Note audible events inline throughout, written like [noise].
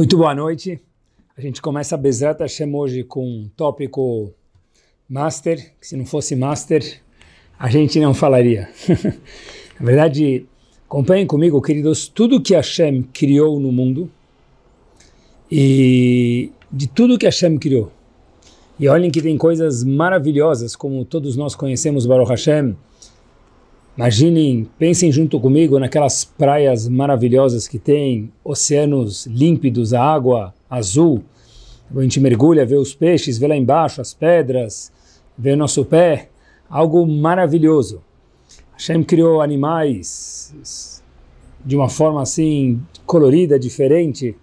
Muito boa noite. A gente começa a Bezrat Hashem hoje com um tópico master, que se não fosse master, a gente não falaria. [laughs] Na verdade, acompanhem comigo, queridos, tudo que Hashem criou no mundo e de tudo que Hashem criou. E olhem que tem coisas maravilhosas, como todos nós conhecemos Baruch Hashem, Imaginem, pensem junto comigo naquelas praias maravilhosas que tem, oceanos límpidos, a água azul. A gente mergulha, vê os peixes, vê lá embaixo as pedras, vê o nosso pé, algo maravilhoso. Hashem criou animais de uma forma assim colorida, diferente.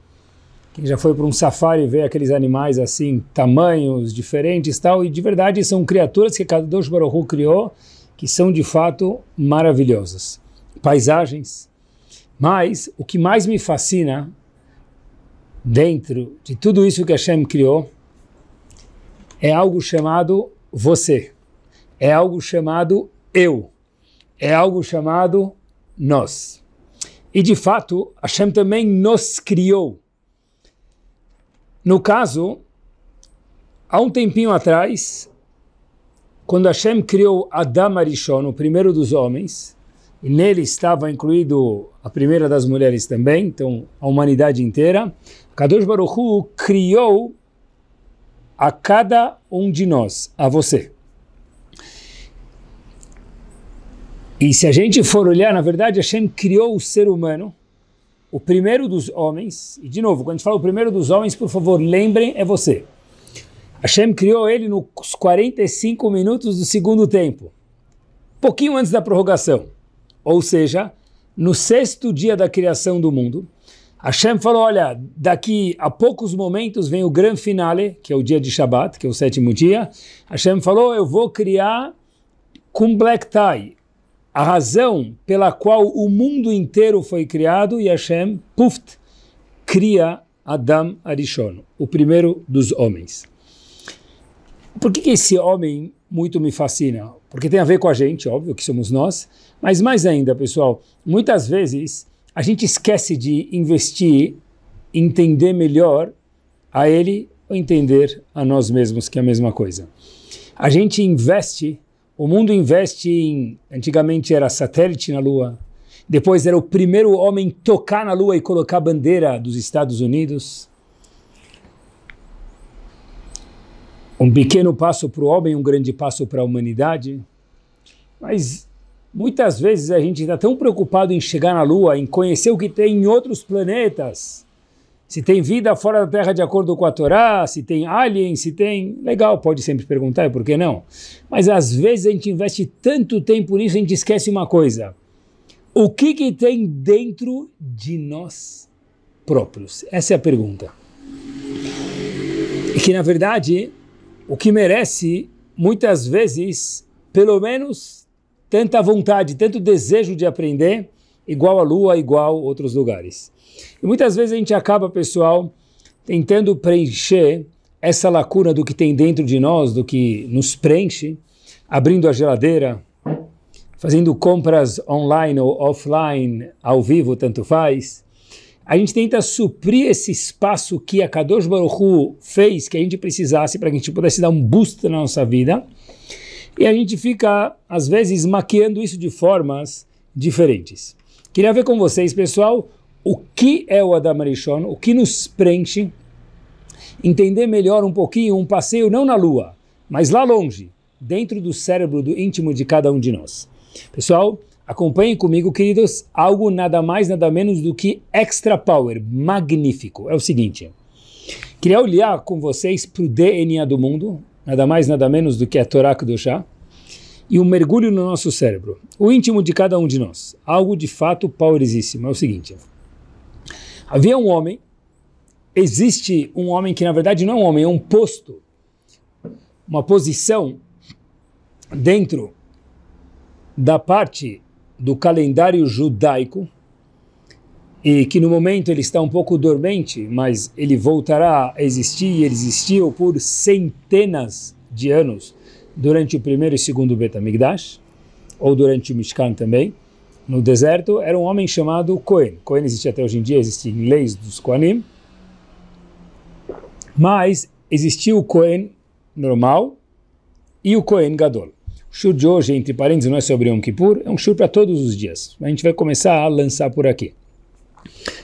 Quem já foi para um safari ver aqueles animais assim, tamanhos diferentes tal, e de verdade são criaturas que Kadosh Baruch criou que são de fato maravilhosas, paisagens. Mas o que mais me fascina dentro de tudo isso que Hashem criou é algo chamado você, é algo chamado eu, é algo chamado nós. E de fato, Hashem também nos criou. No caso, há um tempinho atrás, quando Hashem criou Adam Arishon, o primeiro dos homens, e nele estava incluído a primeira das mulheres também, então a humanidade inteira, Kadosh Baruch Hu criou a cada um de nós, a você. E se a gente for olhar, na verdade, Hashem criou o ser humano, o primeiro dos homens, e de novo, quando a gente fala o primeiro dos homens, por favor, lembrem, é você. Hashem criou ele nos 45 minutos do segundo tempo, pouquinho antes da prorrogação. Ou seja, no sexto dia da criação do mundo, Hashem falou: Olha, daqui a poucos momentos vem o grande finale, que é o dia de Shabat, que é o sétimo dia. Hashem falou: Eu vou criar com black tie. A razão pela qual o mundo inteiro foi criado e Hashem, puft, cria Adam Arishon, o primeiro dos homens por que, que esse homem muito me fascina? Porque tem a ver com a gente, óbvio que somos nós, mas mais ainda, pessoal, muitas vezes a gente esquece de investir, entender melhor a ele ou entender a nós mesmos, que é a mesma coisa. A gente investe, o mundo investe em. Antigamente era satélite na Lua, depois era o primeiro homem tocar na Lua e colocar a bandeira dos Estados Unidos. um pequeno passo para o homem, um grande passo para a humanidade. Mas muitas vezes a gente está tão preocupado em chegar na Lua, em conhecer o que tem em outros planetas. Se tem vida fora da Terra de acordo com a Torá, se tem alien, se tem. Legal, pode sempre perguntar, por que não? Mas às vezes a gente investe tanto tempo nisso, a gente esquece uma coisa. O que, que tem dentro de nós próprios? Essa é a pergunta. E que, na verdade, o que merece, muitas vezes, pelo menos tanta vontade, tanto desejo de aprender, igual a Lua, igual outros lugares. E muitas vezes a gente acaba, pessoal, tentando preencher essa lacuna do que tem dentro de nós, do que nos preenche, abrindo a geladeira, fazendo compras online ou offline, ao vivo, tanto faz, a gente tenta suprir esse espaço que a Kadosh Baruchu fez que a gente precisasse para que a gente pudesse dar um boost na nossa vida. E a gente fica, às vezes, maquiando isso de formas diferentes. Queria ver com vocês, pessoal, o que é o Adam Arishon, o que nos preenche, entender melhor um pouquinho um passeio não na Lua, mas lá longe, dentro do cérebro do íntimo de cada um de nós. Pessoal, Acompanhem comigo, queridos, algo nada mais, nada menos do que extra power, magnífico. É o seguinte, queria olhar com vocês para o DNA do mundo, nada mais, nada menos do que a Torá chá e um mergulho no nosso cérebro, o íntimo de cada um de nós. Algo de fato poweríssimo. É o seguinte, havia um homem, existe um homem que na verdade não é um homem, é um posto, uma posição dentro da parte do calendário judaico e que no momento ele está um pouco dormente, mas ele voltará a existir e ele existiu por centenas de anos durante o primeiro e segundo Betamigdash, ou durante o Mishkan também, no deserto, era um homem chamado Cohen. Cohen existe até hoje em dia, existem leis dos Kohanim, mas existiu o Cohen normal e o Cohen Gadol shur de hoje, entre parênteses, não é sobre Yom Kippur, é um shur para todos os dias. A gente vai começar a lançar por aqui.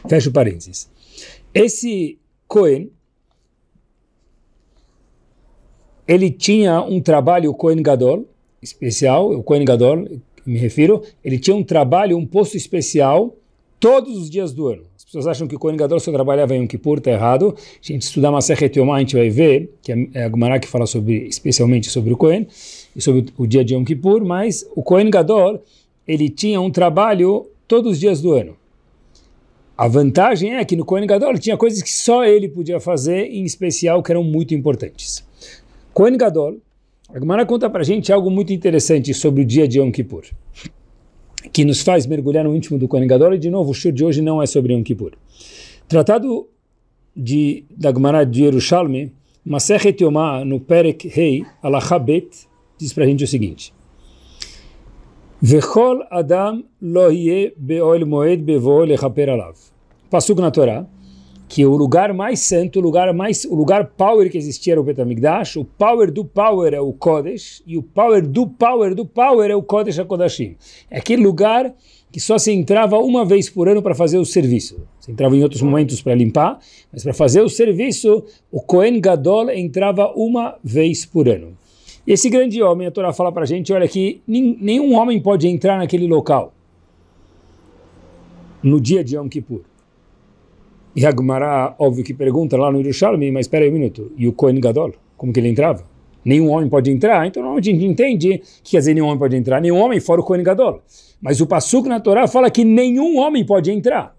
Fecha parênteses. Esse Cohen, ele tinha um trabalho o Cohen Gadol, especial, o Cohen Gadol, me refiro, ele tinha um trabalho, um posto especial todos os dias do ano. As pessoas acham que o Cohen Gadol só trabalhava em Yom Kippur, está errado. a gente estudar Maseret Yomá, a gente vai ver, que é a Gumará que fala sobre, especialmente sobre o Cohen, e sobre o dia de Yom Kippur, mas o Kohen Gadol, ele tinha um trabalho todos os dias do ano. A vantagem é que no Kohen Gadol tinha coisas que só ele podia fazer, em especial que eram muito importantes. Kohen Gadol, a Gemara conta para a gente algo muito interessante sobre o dia de Yom Kippur, que nos faz mergulhar no íntimo do Kohen Gadol, e de novo, o show de hoje não é sobre Yom Kippur. Tratado de, da Gemara de Yerushalmi, Masechet Yomá, no Perek Rei, Alachabet, diz para a gente o seguinte. Vechol Adam Lohie Beol Moed Bevoel lechaper Alav. Passuk na Torá, que o lugar mais santo, o lugar mais, o lugar power que existia era o Betamigdash, o power do power é o Kodesh, e o power do power do power é o Kodesh HaKodashim. É aquele lugar que só se entrava uma vez por ano para fazer o serviço. Se entrava em outros momentos para limpar, mas para fazer o serviço, o Kohen Gadol entrava uma vez por ano. Esse grande homem, a Torá fala para a gente, olha que nenhum homem pode entrar naquele local no dia de Yom Kippur. E Agmará, óbvio que pergunta lá no Yerushalmi, mas espera aí um minuto, e o Kohen Gadol, como que ele entrava? Nenhum homem pode entrar, então a gente entende que quer dizer nenhum homem pode entrar, nenhum homem fora o Kohen Gadol. Mas o Passuco na Torá fala que nenhum homem pode entrar.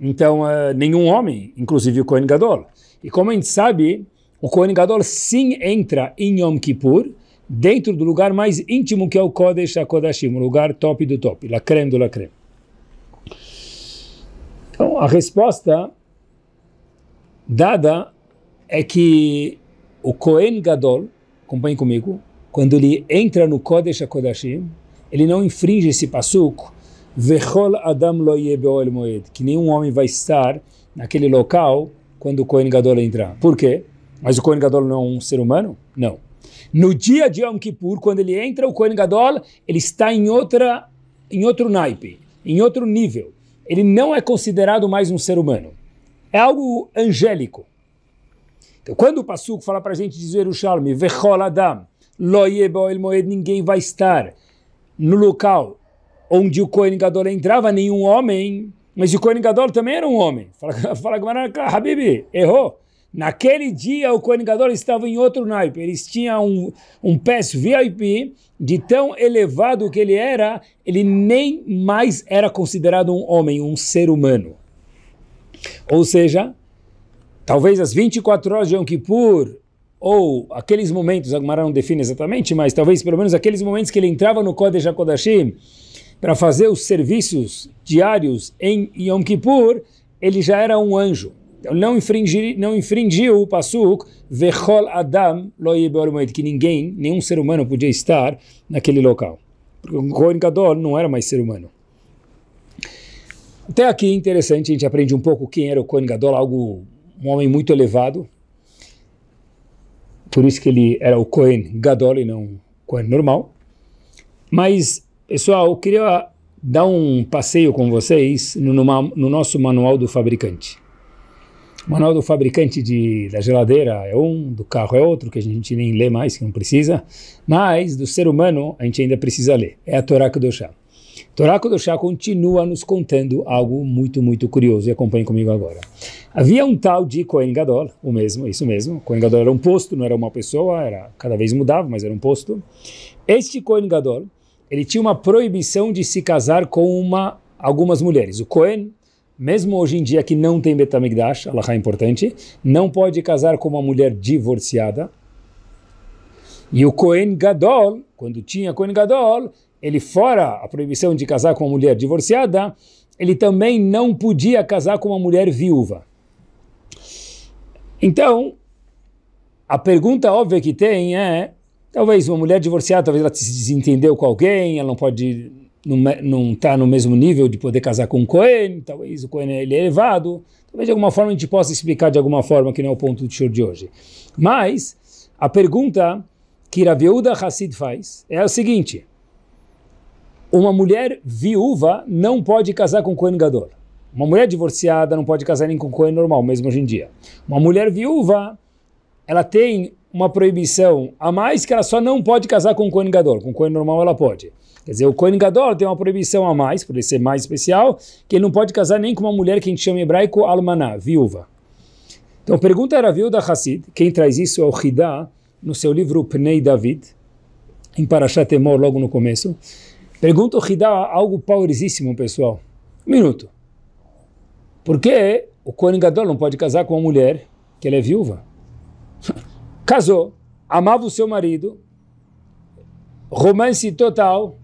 Então, uh, nenhum homem, inclusive o Kohen Gadol. E como a gente sabe, o Kohen Gadol sim entra em Yom Kippur, dentro do lugar mais íntimo que é o Kodesh HaKodashim, o lugar top do top, la creme do la creme. Então, a resposta dada é que o Kohen Gadol, acompanhe comigo, quando ele entra no Kodesh HaKodashim, ele não infringe esse passuco, Vechol Adam lo Yebeol Moed, que nenhum homem vai estar naquele local quando o Kohen Gadol entrar. Por quê? Mas o Kohen Gadol não é um ser humano? Não. No dia de Yom Kippur, quando ele entra, o Kohen Gadol, ele está em, outra, em outro naipe, em outro nível. Ele não é considerado mais um ser humano. É algo angélico. Então, quando o Passuco fala para a gente dizer o Shalmi, Vechol Adam, Lo el Moed, ninguém vai estar no local onde o Kohen Gadol entrava, nenhum homem, mas o Kohen Gadol também era um homem. Fala, [laughs] fala Gamara, Habib, errou. Naquele dia, o Kohen estava em outro naipe. Eles tinham um, um pass VIP, de tão elevado que ele era, ele nem mais era considerado um homem, um ser humano. Ou seja, talvez as 24 horas de Yom Kippur, ou aqueles momentos, Agmará não define exatamente, mas talvez pelo menos aqueles momentos que ele entrava no Kodesh HaKodashim para fazer os serviços diários em Yom Kippur, ele já era um anjo não infringir, não infringiu o pasuk vechol adam lo que ninguém, nenhum ser humano podia estar naquele local. Porque o Kohen Gadol não era mais ser humano. Até aqui interessante, a gente aprende um pouco quem era o Kohen Gadol, algo um homem muito elevado. Por isso que ele era o Kohen Gadol e não Kohen normal. Mas, pessoal, eu queria dar um passeio com vocês no, no nosso manual do fabricante. O manual do fabricante de, da geladeira é um, do carro é outro, que a gente nem lê mais, que não precisa, mas do ser humano a gente ainda precisa ler. É a Torá Kudoshá. Torá Kudoshá continua nos contando algo muito, muito curioso, e acompanhe comigo agora. Havia um tal de Kohen Gadol, o mesmo, isso mesmo, Kohen Gadol era um posto, não era uma pessoa, era cada vez mudava, mas era um posto. Este Kohen Gadol, ele tinha uma proibição de se casar com uma, algumas mulheres. O Kohen mesmo hoje em dia que não tem Betamigdash, Allah é importante, não pode casar com uma mulher divorciada. E o Cohen Gadol, quando tinha Cohen Gadol, ele fora a proibição de casar com uma mulher divorciada, ele também não podia casar com uma mulher viúva. Então, a pergunta óbvia que tem é, talvez uma mulher divorciada, talvez ela se desentendeu com alguém, ela não pode não está no mesmo nível de poder casar com um Cohen, talvez o Cohen é ele é elevado, talvez de alguma forma a gente possa explicar de alguma forma que não é o ponto do show de hoje. Mas a pergunta que Raviuda Hassid faz é a seguinte: uma mulher viúva não pode casar com Cohen Gadol. Uma mulher divorciada não pode casar nem com Cohen normal, mesmo hoje em dia. Uma mulher viúva, ela tem uma proibição a mais que ela só não pode casar com o Kohen Gadol. Com o Kohen normal ela pode. Quer dizer, o Kohen Gadol tem uma proibição a mais, por ele ser mais especial, que ele não pode casar nem com uma mulher que a gente chama em hebraico almaná, viúva. Então, pergunta era viúva da Hassid, quem traz isso é o Hidá, no seu livro Pnei David, em Parashat Temor, logo no começo. Pergunta o Hidá algo poweríssimo, pessoal. Um minuto. Por que o Kohen Gadol não pode casar com uma mulher que ela é viúva? [laughs] casou, amava o seu marido, romance total,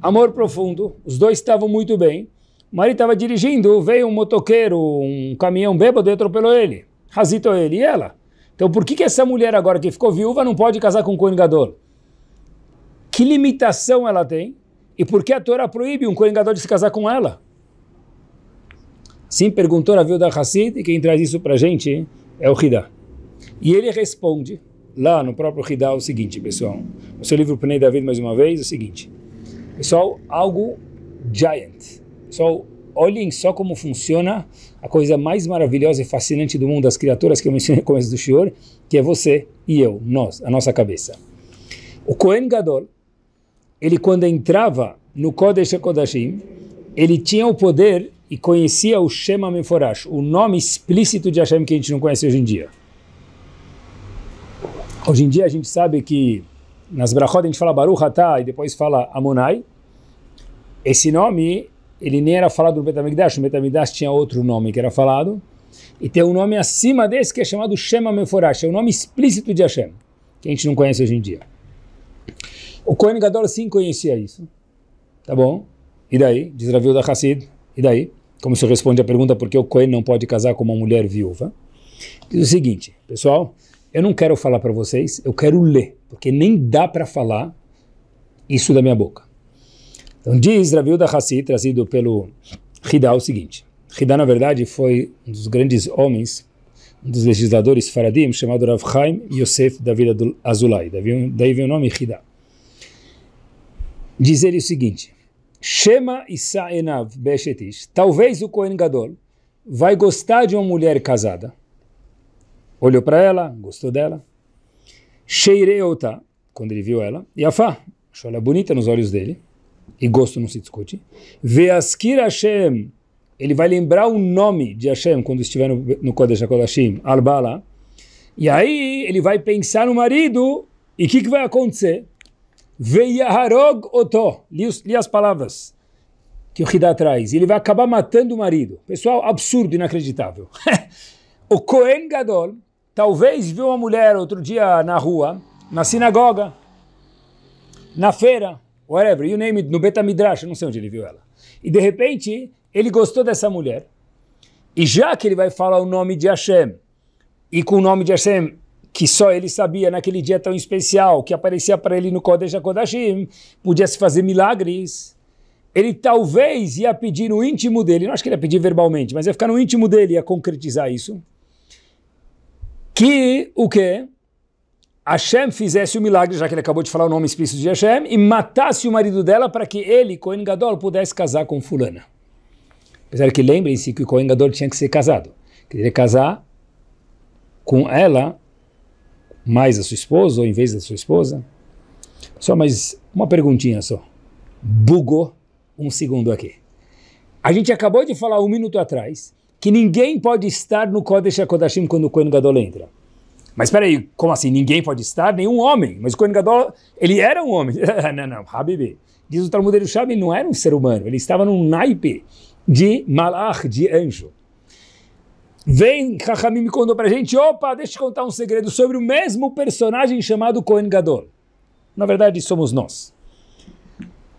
amor profundo, os dois estavam muito bem. O marido estava dirigindo, veio um motoqueiro, um caminhão bêbado e atropelou ele. Razitou ele e ela. Então por que, que essa mulher agora que ficou viúva não pode casar com um Kohen Que limitação ela tem? E por que a Torá proíbe um Kohen de se casar com ela? Sim, perguntou a viúva Hassid, e quem traz isso para gente é o Hidá. E ele responde lá no próprio Hidal o seguinte, pessoal. No seu livro Pnei David, mais uma vez, o seguinte. Pessoal, algo giant. Pessoal, olhem só como funciona a coisa mais maravilhosa e fascinante do mundo das criaturas que eu mencionei no começo do Senhor, que é você e eu, nós, a nossa cabeça. O Kohen Gadol, ele quando entrava no Kodesh HaKodashim, ele tinha o poder e conhecia o Shema Meforash, o nome explícito de Hashem que a gente não conhece hoje em dia. Hoje em dia a gente sabe que nas brachot a gente fala Baruch Atah e depois fala Amonai. Esse nome, ele nem era falado no Betamigdash, o Betamigdash tinha outro nome que era falado. E tem um nome acima desse que é chamado Shema Meforash, é o um nome explícito de Hashem, que a gente não conhece hoje em dia. O Kohen Gadol sim conhecia isso. Tá bom? E daí? Diz Raviu da Hassid. E daí? Como se responde a pergunta por que o Kohen não pode casar com uma mulher viúva? Diz o seguinte, pessoal, eu não quero falar para vocês, eu quero ler, porque nem dá para falar isso da minha boca. Então diz da Hassi, trazido pelo Hidá, o seguinte. Hidá, na verdade, foi um dos grandes homens, um dos legisladores faradim, chamado Rav Chaim Yosef David Azulay. Daí vem o nome Hidá. Diz ele o seguinte. Shema Isa Enav Beshetish. Talvez o Kohen Gadol vai gostar de uma mulher casada olhou para ela, gostou dela. Sheireuta, quando ele viu ela. E Afá, achou ela bonita nos olhos dele. E gosto não se discute. Veaskir Hashem, ele vai lembrar o nome de Hashem quando estiver no, no Kodesh HaKodashim, Arbala. E aí ele vai pensar no marido e o que, que, vai acontecer? Veyaharog oto, li, li as palavras que o Hidá traz. Ele vai acabar matando o marido. Pessoal, absurdo, inacreditável. [laughs] o Kohen Gadol, Talvez viu uma mulher outro dia na rua, na sinagoga, na feira, whatever, you name it, no Betamidrash, não sei onde ele viu ela. E de repente, ele gostou dessa mulher. E já que ele vai falar o nome de Hashem, e com o nome de Hashem, que só ele sabia naquele dia tão especial, que aparecia para ele no Kodesh HaKodashim, podia se fazer milagres, ele talvez ia pedir no íntimo dele, não acho que ele ia pedir verbalmente, mas ia ficar no íntimo dele, ia concretizar isso que o que Hashem fizesse o milagre, já que ele acabou de falar o nome explícito de Hashem, e matasse o marido dela para que ele, Cohen Gadol, pudesse casar com fulana. Apesar que lembrem-se que o Cohen Gadol tinha que ser casado. Queria casar com ela, mais a sua esposa, ou em vez da sua esposa. Só mais uma perguntinha só. Bugou um segundo aqui. A gente acabou de falar um minuto atrás que ninguém pode estar no Kodesh HaKodashim quando o Kohen Gadol entra. Mas espera aí, como assim? Ninguém pode estar? Nenhum homem. Mas o Kohen Gadol, ele era um homem. [laughs] não, não, Habibi. Diz o Talmud Erushalayim, ele não era um ser humano. Ele estava num naipe de malach, de anjo. Vem, Rahamim me contou pra gente, opa, deixa eu te contar um segredo sobre o mesmo personagem chamado Kohen Gadol. Na verdade, somos nós.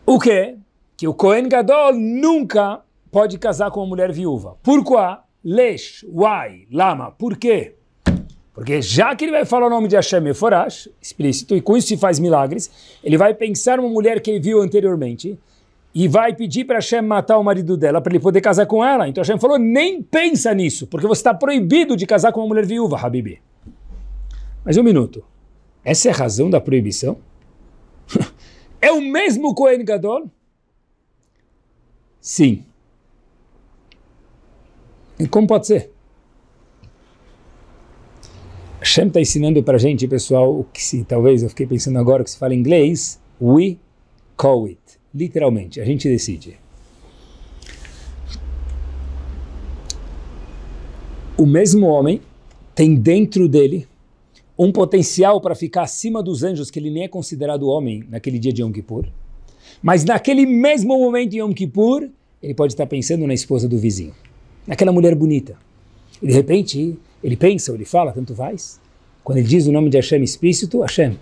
O que? Que o Kohen Gadol nunca pode casar com uma mulher viúva. Pourquoi? Lesh, why, lama. Por quê? Porque já que ele vai falar o nome de Hashem Eforash, explícito, e com isso se faz milagres, ele vai pensar numa mulher que ele viu anteriormente e vai pedir para Hashem matar o marido dela para ele poder casar com ela. Então Hashem falou, nem pensa nisso, porque você está proibido de casar com uma mulher viúva, Habibi. Mas um minuto, essa é a razão da proibição? [laughs] é o mesmo Kohen Gadol? Sim. E como pode ser? Hashem está ensinando para a gente, pessoal, o que se, talvez eu fiquei pensando agora que se fala em inglês, we call it. Literalmente, a gente decide. O mesmo homem tem dentro dele um potencial para ficar acima dos anjos, que ele nem é considerado homem naquele dia de Yom Kippur. Mas naquele mesmo momento em Yom Kippur, ele pode estar tá pensando na esposa do vizinho naquela mulher bonita. E de repente, ele pensa, ou ele fala, tanto faz. Quando ele diz o nome de Hashem explícito, Hashem.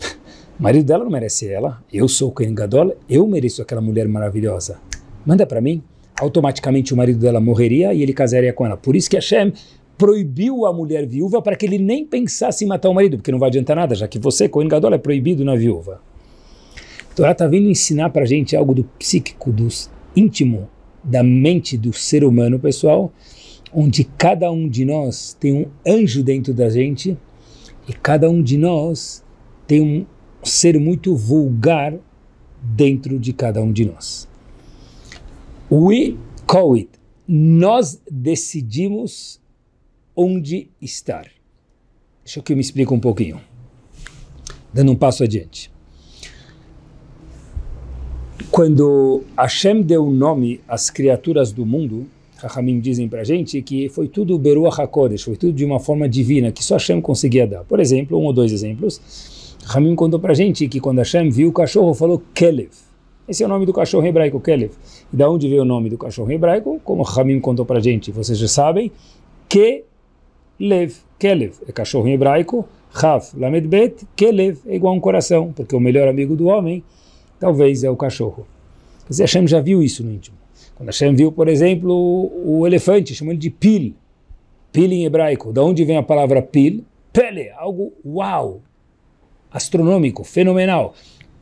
[laughs] O marido dela não merece ela, eu sou o Kohen Gadol, eu mereço aquela mulher maravilhosa. Manda para mim. Automaticamente o marido dela morreria e ele casaria com ela. Por isso que Hashem proibiu a mulher viúva para que ele nem pensasse em matar o marido, porque não vai adiantar nada, já que você, Kohen Gadol, é proibido na viúva. Então ela está vindo ensinar para a gente algo do psíquico, do íntimo, da mente do ser humano, pessoal, onde cada um de nós tem um anjo dentro da gente e cada um de nós tem um ser muito vulgar dentro de cada um de nós. We call it. Nós decidimos onde estar. Deixa eu que eu me explico um pouquinho. Dando um passo adiante. Quando Hashem deu nome às criaturas do mundo, Rahamim dizem para a gente que foi tudo Beruah HaKodesh, foi tudo de uma forma divina, que só Hashem conseguia dar. Por exemplo, um ou dois exemplos, Rahamim contou para a gente que quando Hashem viu o cachorro, falou Kelev. Esse é o nome do cachorro hebraico, Kelev. E da onde veio o nome do cachorro hebraico? Como Rahamim contou para a gente, vocês já sabem, Kelev. Kelev é cachorro em hebraico, Rav, Lamed Bet, Kelev é igual a um coração, porque o melhor amigo do homem talvez é o cachorro. Quer dizer, Hashem já viu isso no íntimo. Quando Hashem viu, por exemplo, o elefante, chamou ele de pil. Pil em hebraico. Da onde vem a palavra pil? Pele, algo uau, astronômico, fenomenal.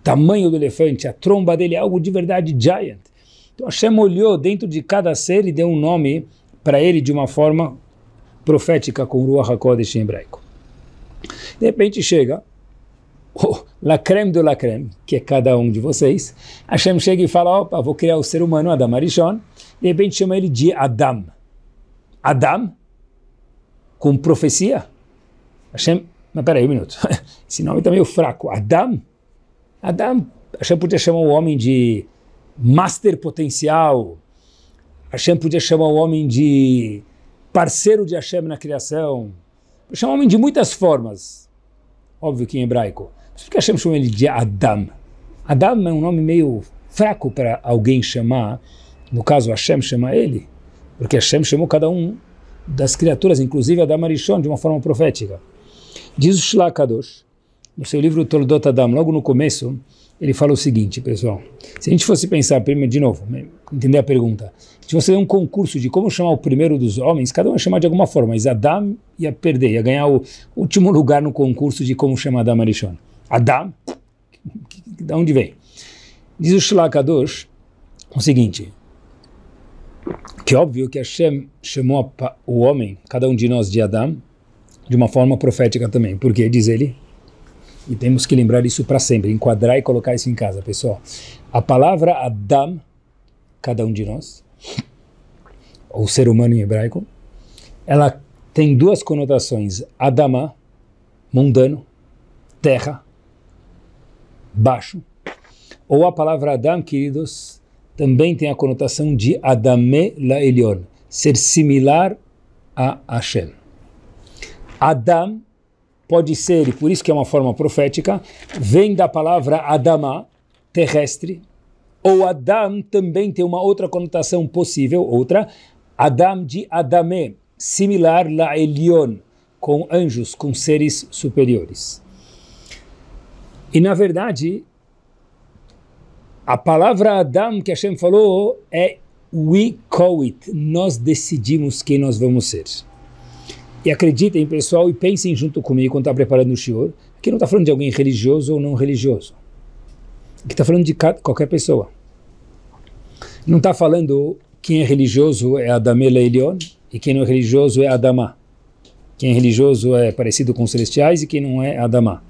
Tamanho do elefante, a tromba dele é algo de verdade giant. Então Hashem olhou dentro de cada ser e deu um nome para ele de uma forma profética com Ruach HaKodesh em hebraico. De repente chega [laughs] oh, la creme de la creme, que é cada um de vocês, Hashem chega e fala, opa, vou criar o ser humano, Adam Arishon, de repente chama ele de Adam. Adam, com profecia. Hashem, mas peraí um minuto, [laughs] esse nome tá meio fraco. Adam? Adam, Hashem podia chamar o homem de master potencial, Hashem podia chamar o homem de parceiro de Hashem na criação, podia chamar o homem de muitas formas, óbvio que em hebraico. Mas por que Hashem chamou ele de Adam? Adam é um nome meio fraco para alguém chamar, no caso Hashem chama ele, porque Hashem chamou cada um das criaturas, inclusive Adam Arishon, de uma forma profética. Diz o Shlakadosh, no seu livro Toldot Adam, logo no começo, ele fala o seguinte, pessoal. Se a gente fosse pensar, primeiro, de novo, né, entender a pergunta. Se você der um concurso de como chamar o primeiro dos homens, cada um ia chamado de alguma forma, mas Adam ia perder, ia ganhar o último [laughs] lugar no concurso de como chamar Adam Arishon. Adam, [laughs] de onde vem? Diz o Shlakadosh o seguinte, que é óbvio que Hashem chamou o homem, cada um de nós, de Adam, de uma forma profética também, porque diz ele, e temos que lembrar isso para sempre, enquadrar e colocar isso em casa, pessoal. A palavra Adam, cada um de nós, ou ser humano em hebraico, ela tem duas conotações: Adama, mundano, terra, baixo. Ou a palavra Adam, queridos, também tem a conotação de Adame la Elion, ser similar a Hashem. Adam pode ser, e por isso que é uma forma profética, vem da palavra Adama, terrestre, ou Adam também tem uma outra conotação possível, outra, Adam de Adame, similar a Elion, com anjos, com seres superiores. E na verdade, a palavra Adam que Hashem falou é we call it, nós decidimos quem nós vamos ser. E acreditem, pessoal, e pensem junto comigo quando está preparando o shiur. Que não está falando de alguém religioso ou não religioso. Aqui está falando de qualquer pessoa. Não está falando quem é religioso é Adamela Elion e quem não é religioso é Adama. Quem é religioso é parecido com os celestiais e quem não é Adama.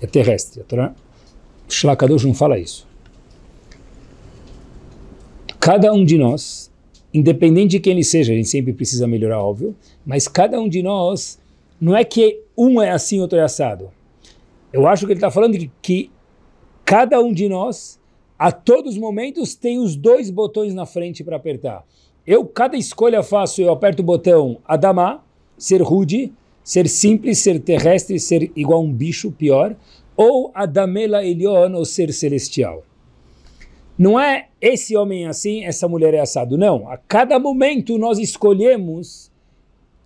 É terrestre. Tá? Shlakadosh não fala isso. Cada um de nós independente de quem ele seja, a gente sempre precisa melhorar, óbvio, mas cada um de nós, não é que um é assim, outro é assado. Eu acho que ele está falando que cada um de nós, a todos os momentos, tem os dois botões na frente para apertar. Eu, cada escolha faço, eu aperto o botão Adamá, ser rude, ser simples, ser terrestre, ser igual a um bicho, pior, ou Adamela Elion, ou ser celestial. Não é esse homem é assim, essa mulher é assado. Não. A cada momento nós escolhemos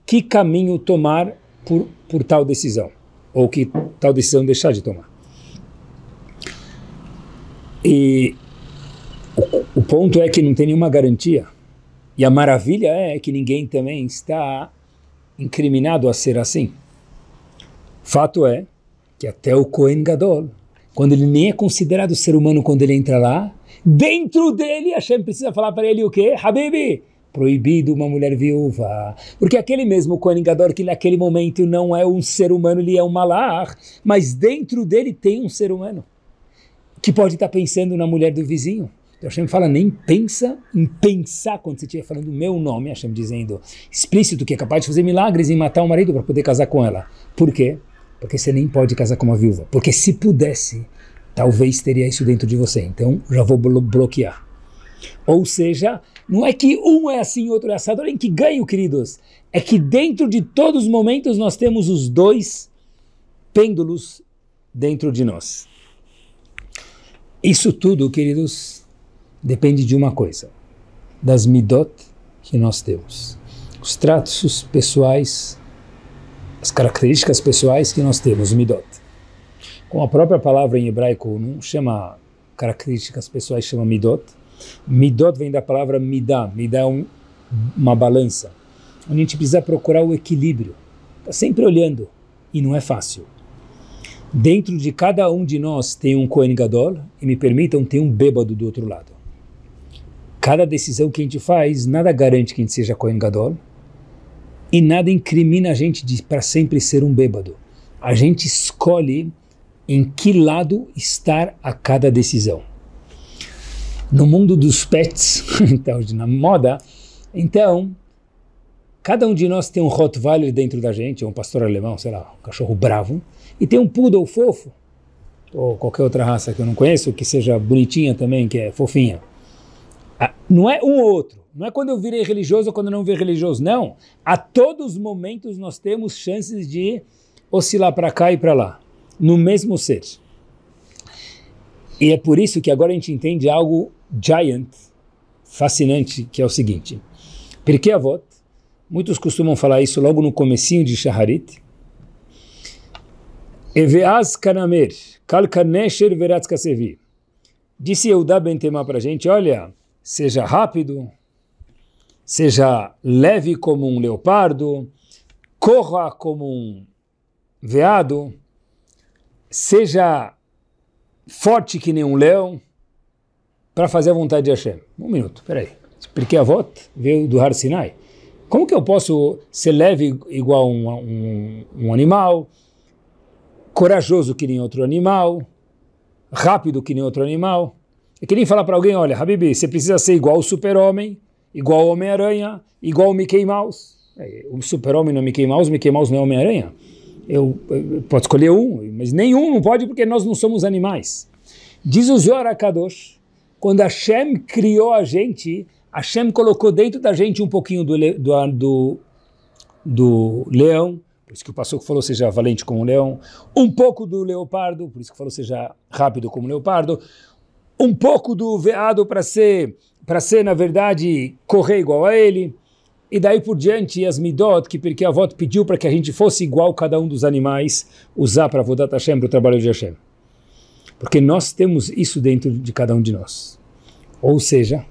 que caminho tomar por, por tal decisão. Ou que tal decisão deixar de tomar. E o, o ponto é que não tem nenhuma garantia. E a maravilha é que ninguém também está incriminado a ser assim. Fato é que até o Cohen Gadol, quando ele nem é considerado ser humano quando ele entra lá, Dentro dele, Hashem precisa falar para ele o quê? Habibi, proibido uma mulher viúva. Porque aquele mesmo Kohen que naquele momento não é um ser humano, ele é um malar, mas dentro dele tem um ser humano que pode estar pensando na mulher do vizinho. Então Hashem fala, nem pensa em pensar quando você estiver falando o meu nome, Hashem dizendo, explícito que é capaz de fazer milagres e matar o marido para poder casar com ela. Por quê? Porque você nem pode casar com uma viúva. Porque se pudesse, talvez teria isso dentro de você, então já vou blo bloquear. Ou seja, não é que um é assim, e outro é assado, olhem que ganho, queridos. É que dentro de todos os momentos nós temos os dois pêndulos dentro de nós. Isso tudo, queridos, depende de uma coisa: das midot que nós temos, os traços pessoais, as características pessoais que nós temos, midot com a própria palavra em hebraico, não chama características pessoais, chama midot. Midot vem da palavra midá, midá é um, uma balança, onde a gente precisa procurar o equilíbrio. Está sempre olhando, e não é fácil. Dentro de cada um de nós tem um Kohen Gadol, e me permitam, tem um bêbado do outro lado. Cada decisão que a gente faz, nada garante que a gente seja Kohen Gadol, e nada incrimina a gente de para sempre ser um bêbado. A gente escolhe em que lado estar a cada decisão. No mundo dos pets, [laughs] então, na moda, então, cada um de nós tem um Rottweiler dentro da gente, ou um pastor alemão, sei lá, um cachorro bravo, e tem um poodle fofo, ou qualquer outra raça que eu não conheço, que seja bonitinha também, que é fofinha. Ah, não é um ou outro. Não é quando eu virei religioso ou quando eu não virei religioso, não. A todos os momentos nós temos chances de oscilar para cá e para lá no mesmo ser. E é por isso que agora a gente entende algo giant, fascinante, que é o seguinte. Porque Avot, muitos costumam falar isso logo no comecinho de Shaharit, Eveaz kanamer, kalkanesher kasevi. Disse Eudá Bentemá para a gente, olha, seja rápido, seja leve como um leopardo, corra como um veado, seja forte que nem um leão para fazer a vontade de Hashem. Um minuto, peraí. Porque a voto veio do Har Sinai. Como que eu posso ser leve igual um, um, um animal, corajoso que nem outro animal, rápido que nem outro animal? É que nem falar para alguém, olha, Habibi, você precisa ser igual o super-homem, igual o Homem-Aranha, igual o Mickey Mouse. É, o super-homem não é Mickey Mouse, o Mickey Mouse não é Homem-Aranha. Eu, eu pode escolher um, mas nenhum não pode porque nós não somos animais. Diz o Zohar Kadosh, quando Hashem criou a gente, Hashem colocou dentro da gente um pouquinho do, do, do, do leão, por isso que o pastor falou seja valente como um leão, um pouco do leopardo, por isso que falou seja rápido como um leopardo, um pouco do veado para ser para ser na verdade correr igual a ele, e daí por diante, as midot, que porque a voto pediu para que a gente fosse igual cada um dos animais, usar para Vodat Hashem, para o trabalho de Hashem. Porque nós temos isso dentro de cada um de nós. Ou seja,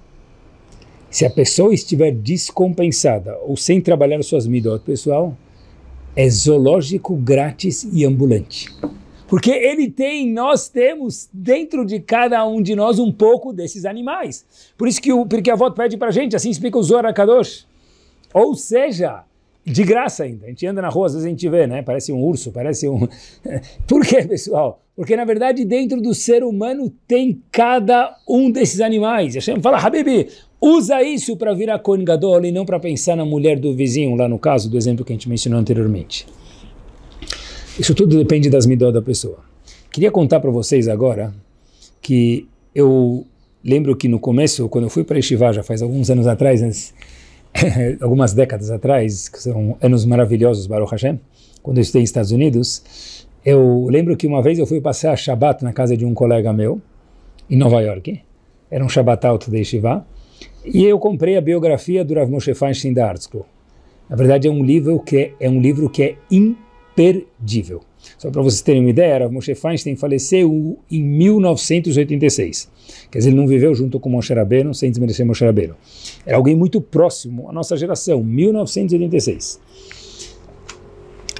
se a pessoa estiver descompensada ou sem trabalhar suas midot, pessoal, é zoológico grátis e ambulante. Porque ele tem, nós temos dentro de cada um de nós um pouco desses animais. Por isso que o porque a voto pede para a gente, assim explica o Zohar Kadosh. Ou seja, de graça ainda. A gente anda na rua, às vezes a gente vê, né? Parece um urso, parece um. [laughs] Por quê, pessoal? Porque na verdade dentro do ser humano tem cada um desses animais. Hashem fala, Habibi, usa isso para virar Kohen e não para pensar na mulher do vizinho, lá no caso do exemplo que a gente mencionou anteriormente. Isso tudo depende das midó da pessoa. Queria contar para vocês agora que eu lembro que no começo, quando eu fui para Estivá, já faz alguns anos atrás, antes [laughs] algumas décadas atrás, que são anos maravilhosos, Baruch Hashem, quando eu estudei nos Estados Unidos, eu lembro que uma vez eu fui passar Shabbat na casa de um colega meu, em Nova York. Era um Shabbat alto de Shiva E eu comprei a biografia do Rav Moshe Feinstein da Art School. Na verdade, é um livro que é, é um livro que é incrível imperdível. Só para vocês terem uma ideia, Rav Moshe Feinstein faleceu em 1986. Quer dizer, ele não viveu junto com Moshe Rabbeinu, sem desmerecer Moshe Rabbeinu. Era alguém muito próximo à nossa geração, 1986.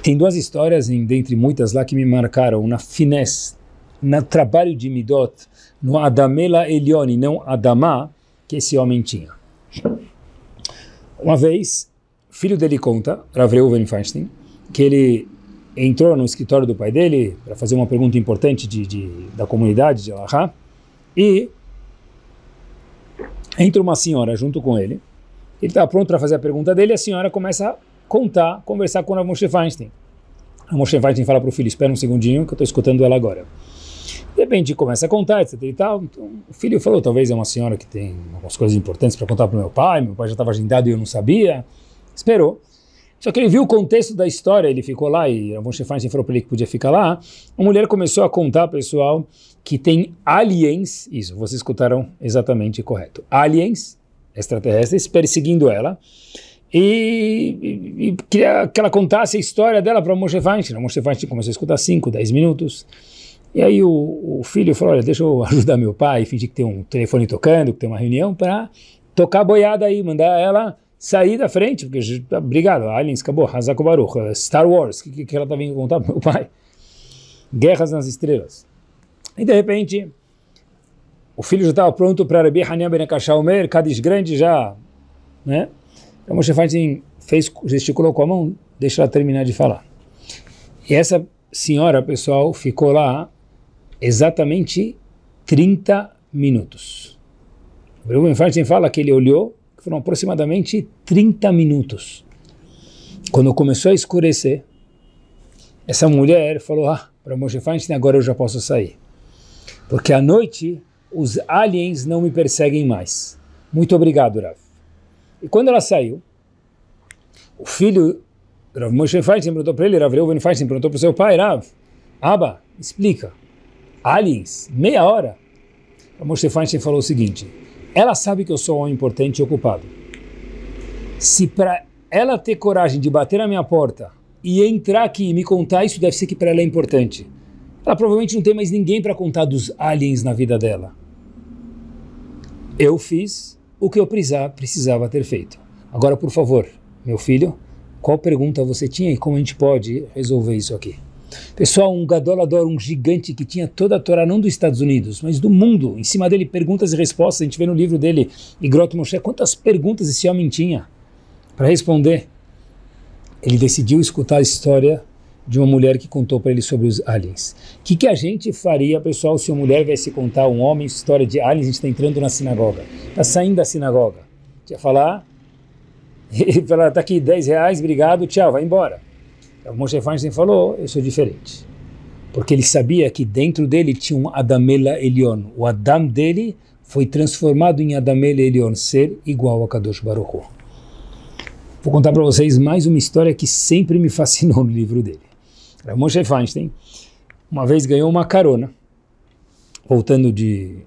Tem duas histórias, em, dentre muitas lá, que me marcaram na finesse, no trabalho de Midot, no Adamela Elione, não Adamá, que esse homem tinha. Uma vez, filho dele conta, Rav Reuven Feinstein, que ele entrou no escritório do pai dele para fazer uma pergunta importante de, de da comunidade de Allahá e entra uma senhora junto com ele. Ele estava pronto para fazer a pergunta dele e a senhora começa a contar, conversar com a Moshe Feinstein. A Moshe Feinstein fala para o filho, espera um segundinho que eu estou escutando ela agora. De repente começa a contar, etc e tal. Então, o filho falou, talvez é uma senhora que tem algumas coisas importantes para contar para o meu pai, meu pai já estava agendado e eu não sabia. Esperou. Só que ele viu o contexto da história, ele ficou lá e Ravon Stefanski falou para ele que podia ficar lá. A mulher começou a contar, pessoal, que tem aliens, isso, vocês escutaram exatamente correto, aliens extraterrestres perseguindo ela. E, e, e queria que ela contasse a história dela para Moshe Feinstein. O Moshe Feinstein começou a escutar 5, 10 minutos. E aí o, o, filho falou, olha, deixa eu [laughs] ajudar meu pai, fingir que tem um telefone tocando, que tem uma reunião, para tocar boiada aí, mandar ela sair da frente, porque tá, obrigado, aliens, acabou, Hazako eh, Star Wars, o que, que ela tá vindo contar pro meu pai? Guerras nas Estrelas. E de repente, o filho já estava pronto para Rebi Hanian Ben Kashaomer, Kadish Grande já, né? Então Moshe Feinstein fez, gesticulou com a mão, deixa ela terminar de falar. E essa senhora, pessoal, ficou lá exatamente 30 minutos. O Ben Feinstein fala que ele olhou foram aproximadamente 30 minutos. Quando começou a escurecer, essa mulher falou: Ah, para Moshe Feinstein, agora eu já posso sair. Porque à noite os aliens não me perseguem mais. Muito obrigado, Rav. E quando ela saiu, o filho, Rav Moshe Feinstein, perguntou para ele: Rav Reuven Feinstein perguntou para o seu pai: Rav, Abba, explica. Aliens, meia hora. Rav Moshe Feinstein falou o seguinte: ela sabe que eu sou um homem importante e ocupado. Se para ela ter coragem de bater na minha porta e entrar aqui e me contar isso, deve ser que para ela é importante. Ela provavelmente não tem mais ninguém para contar dos aliens na vida dela. Eu fiz o que eu precisava ter feito. Agora, por favor, meu filho, qual pergunta você tinha e como a gente pode resolver isso aqui? Pessoal, um gadolador, um gigante que tinha toda a Torá, não dos Estados Unidos, mas do mundo. Em cima dele, perguntas e respostas. A gente vê no livro dele, Igrot Moshe, quantas perguntas esse homem tinha para responder. Ele decidiu escutar a história de uma mulher que contou para ele sobre os aliens. O que, que a gente faria, pessoal, se uma mulher vai se contar um homem, história de aliens, a gente está entrando na sinagoga, está saindo da sinagoga. A falar? ia [laughs] falar, ela está aqui, 10 reais, obrigado, tchau, vai embora. O Moshe Feinstein falou, eu sou diferente. Porque ele sabia que dentro dele tinha um Adamela Elion. O Adam dele foi transformado em Adamela Elion, ser igual a Kadosh Baruch Vou contar para vocês mais uma história que sempre me [laughs] fascinou no livro dele. O Moshe Feinstein uma vez ganhou uma carona, voltando de,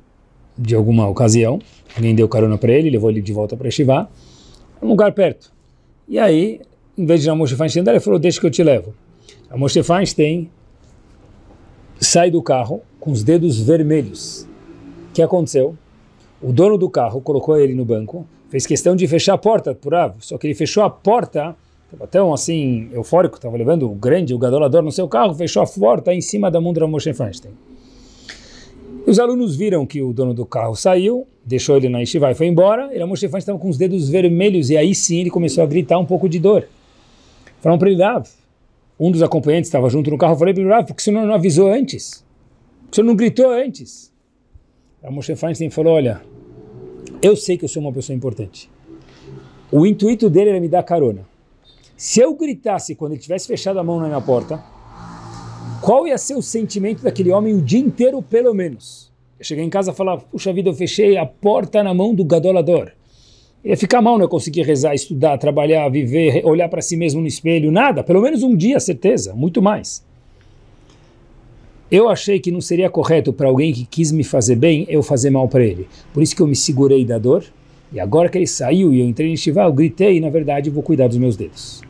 de alguma ocasião. Alguém deu carona para ele, levou ele de volta para Shivá, um lugar perto. E aí em vez de a Moshe Feinstein dar, ele falou, deixa que eu te levo. A Moshe Feinstein sai do carro com os dedos vermelhos. O que aconteceu? O dono do carro colocou ele no banco, fez questão de fechar a porta por Rav, só que ele fechou a porta, estava tão assim eufórico, estava levando o grande, o gadolador no seu carro, fechou a porta em cima da mão mundra Moshe Feinstein. Os alunos viram que o dono do carro saiu, deixou ele na estiva e foi embora. E a Moshe Feinstein estava com os dedos vermelhos e aí sim ele começou a gritar um pouco de dor. Falaram para ele, Rav, um dos acompanhantes estava junto no carro, eu falei para ele, Rav, por que o senhor não avisou antes? Por que o senhor não gritou antes? A Moshe Feinstein falou, olha, eu sei que eu sou uma pessoa importante. O intuito dele era me dar carona. Se eu gritasse quando ele tivesse fechado a mão na minha porta, qual ia ser o sentimento daquele homem o dia inteiro, pelo menos? Eu cheguei em casa e falava, puxa vida, eu fechei a porta na mão do gadolador ia é, ficar mal não né, conseguir rezar, estudar, trabalhar, viver, olhar para si mesmo no espelho, nada, pelo menos um dia, certeza, muito mais. Eu achei que não seria correto para alguém que quis me fazer bem eu fazer mal para ele. Por isso que eu me segurei da dor. E agora que ele saiu e eu entrei no estival, eu gritei e, na verdade, vou cuidar dos meus dedos.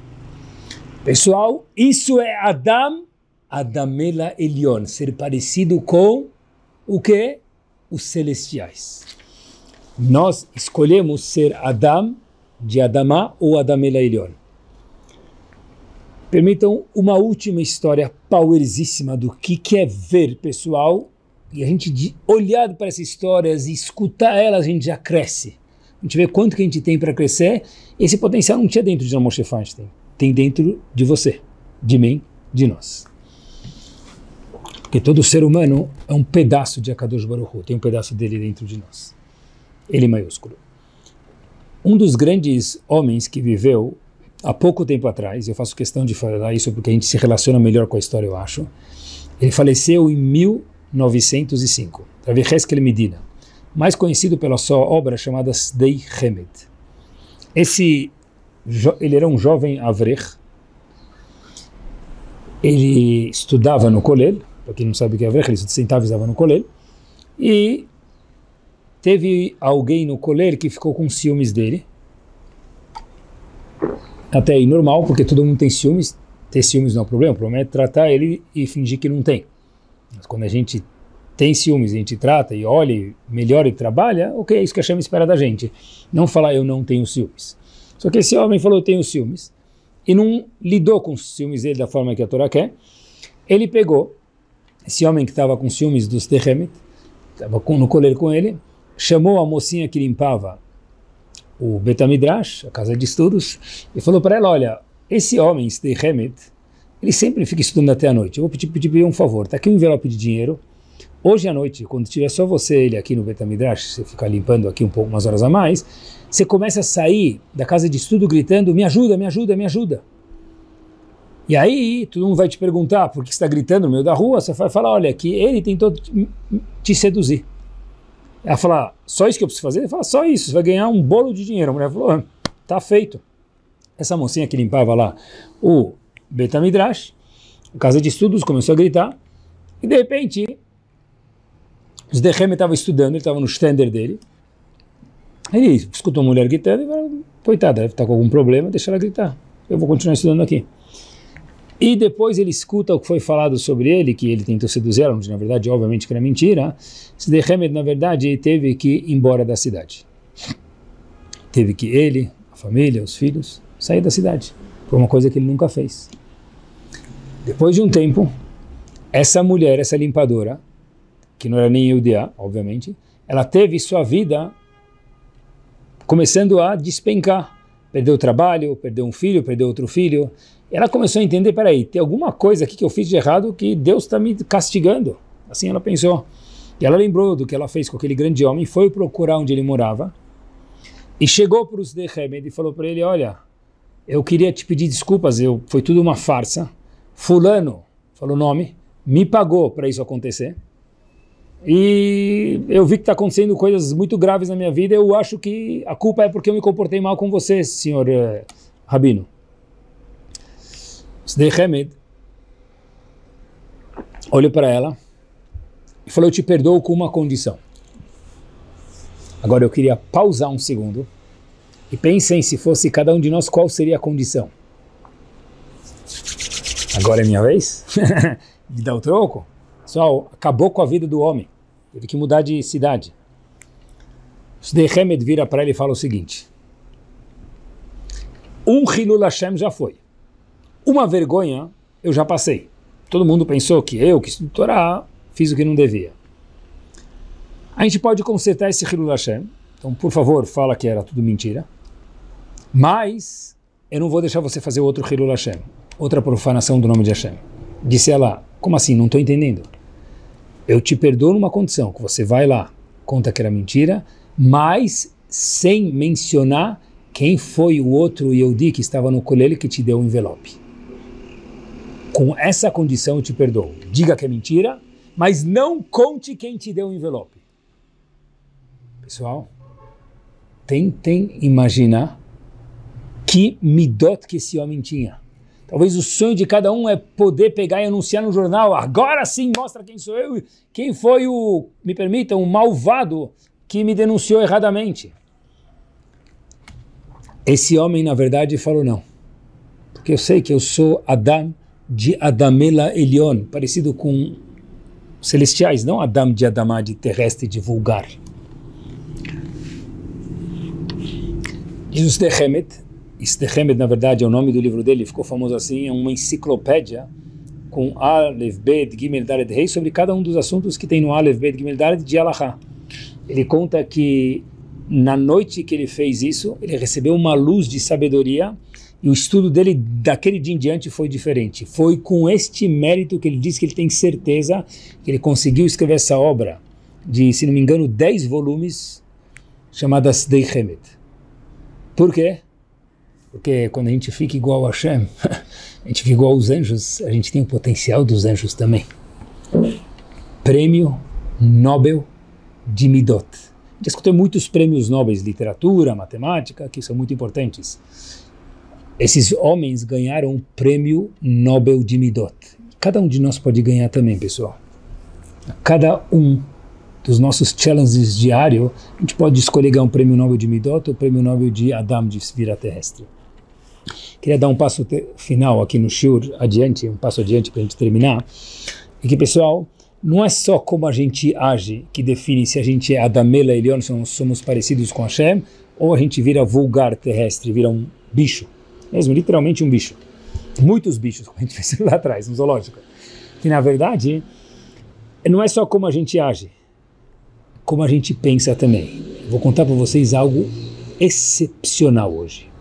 Pessoal, isso é Adam, Adamela Elion, ser parecido com o que? Os celestiais. Nós escolhemos ser Adam de Adama ou Adamela Elion. Permitam uma última história powerzíssima do que, que é ver, pessoal. E a gente olhar para essas histórias e escutar elas, a gente já cresce. A gente vê quanto que a gente tem para crescer. Esse potencial não tinha dentro de Moshe Feinstein. Tem dentro de você, de mim, de nós. Porque todo ser humano é um pedaço de Akadosh Baruch Hu. Tem um pedaço dele dentro de nós ele maiúsculo. Um dos grandes homens que viveu há pouco tempo atrás, eu faço questão de falar isso porque a gente se relaciona melhor com a história, eu acho. Ele faleceu em 1905, Rav Heskel Medina, mais conhecido pela sua obra chamada Sdei Hemed. Esse, ele era um jovem avrech. ele estudava no Kolel, para quem não sabe o que é avrech, ele sentava e estudava no Kolel, e teve alguém no coleiro que ficou com ciúmes dele. Até aí, normal, porque todo mundo tem ciúmes. Ter ciúmes não é um problema, o problema é tratar ele e fingir que não tem. Mas quando a gente tem ciúmes, a gente trata e olha, melhora e trabalha, ok, é isso que a chama espera da gente. Não falar eu não tenho ciúmes. Só que esse homem falou eu tenho ciúmes e não lidou com os ciúmes dele da forma que a Torá quer. Ele pegou esse homem que estava com ciúmes dos Tehemet, estava no coleiro com ele, chamou a mocinha que limpava o Betamidrash, a casa de estudos, e falou para ela: Olha, esse homem, este Hemet, ele sempre fica estudando até a noite. Eu vou pedir, pedir um favor: tá aqui um envelope de dinheiro. Hoje à noite, quando tiver só você ele aqui no Betamidrash, você ficar limpando aqui um pouco, umas horas a mais, você começa a sair da casa de estudo gritando: Me ajuda, me ajuda, me ajuda. E aí, todo mundo vai te perguntar por que você está gritando no meio da rua. Você vai falar: Olha, que ele tentou te seduzir. Ela fala, ah, só isso que eu preciso fazer? Ele fala, ah, só isso, você vai ganhar um bolo de dinheiro. A mulher falou, ah, tá feito. Essa mocinha que limpava lá o Betamidrash, a casa de estudos, começou a gritar, e de repente, os Dehem estavam estudando, ele estava no stander dele, ele escutou uma mulher gritando e falou, coitada, deve estar com algum problema, deixa ela gritar, eu vou continuar estudando aqui. E depois ele escuta o que foi falado sobre ele, que ele tentou seduzir, onde na verdade, obviamente, que era mentira. Sdehemed, na verdade, teve que ir embora da cidade. Teve que ele, a família, os filhos, sair da cidade, por uma coisa que ele nunca fez. Depois de um tempo, essa mulher, essa limpadora, que não era nem Eudia, obviamente, ela teve sua vida começando a despencar. Perdeu o trabalho, perdeu um filho, perdeu outro filho, ela começou a entender, peraí, tem alguma coisa aqui que eu fiz de errado que Deus está me castigando. Assim ela pensou. E ela lembrou do que ela fez com aquele grande homem, foi procurar onde ele morava e chegou para os de e falou para ele, olha, eu queria te pedir desculpas, eu foi tudo uma farsa. Fulano, falou o nome, me pagou para isso acontecer. E eu vi que está acontecendo coisas muito graves na minha vida. Eu acho que a culpa é porque eu me comportei mal com você, senhor eh, Rabino. Sdei olhou para ela e falou: Eu te perdoo com uma condição. Agora eu queria pausar um segundo e pensem se fosse cada um de nós qual seria a condição. Agora é minha vez de [laughs] dar o troco. Pessoal, acabou com a vida do homem. Teve que mudar de cidade. Sdei vira para ele e fala o seguinte: Um Hilul Hashem já foi. Uma vergonha eu já passei. Todo mundo pensou que eu, que estudo Torá, fiz o que não devia. A gente pode consertar esse Hilul Hashem. Então, por favor, fala que era tudo mentira. Mas eu não vou deixar você fazer outro Hilul Hashem, outra profanação do nome de Hashem. Disse ela, como assim? Não estou entendendo. Eu te perdoo numa condição, que você vai lá, conta que era mentira, mas sem mencionar quem foi o outro Yehudi que estava no colete que te deu o envelope. Com essa condição eu te perdoo. Diga que é mentira, mas não conte quem te deu o envelope. Pessoal, tentem imaginar que midot que esse homem tinha. Talvez o sonho de cada um é poder pegar e anunciar no jornal, agora sim mostra quem sou eu, quem foi o, me permitam, o malvado que me denunciou erradamente. Esse homem, na verdade, falou não. Porque eu sei que eu sou Adam de Adamela Elion, parecido com celestiais, não Adam de Adamá, de terrestre, de vulgar. Jesus Tehemet, Istehemet, na verdade, é o nome do livro dele, ficou famoso assim, é uma enciclopédia com Aleph, Bet, Gimel, Dalet, Rei, sobre cada um dos assuntos que tem no Aleph, Bet, Gimel, Dalet, de Allah. Ele conta que na noite que ele fez isso, ele recebeu uma luz de sabedoria e o estudo dele daquele dia em diante foi diferente. Foi com este mérito que ele diz que ele tem certeza que ele conseguiu escrever essa obra de, se não me engano, 10 volumes chamada Dei Por quê? Porque quando a gente fica igual a Hashem, [laughs] a gente fica igual aos anjos, a gente tem o potencial dos anjos também. Prêmio Nobel de Midot discutiu muitos prêmios nobres literatura, matemática, que são muito importantes. Esses homens ganharam o prêmio Nobel de Midot. Cada um de nós pode ganhar também, pessoal. Cada um dos nossos challenges diário, a gente pode escolher ganhar um prêmio Nobel de Midot ou o prêmio Nobel de Adam de Esfera Terrestre. Queria dar um passo final aqui no Shur, adiante, um passo adiante para a gente terminar. E que, pessoal, não é só como a gente age que define se a gente é Adamela Elion, se nós somos parecidos com Hashem, ou a gente vira vulgar terrestre, vira um bicho. Mesmo, literalmente um bicho. Muitos bichos, como a gente [laughs] fez lá atrás, no zoológico. Que na verdade, não é só como a gente age, como a gente pensa também. Vou contar para vocês algo excepcional hoje.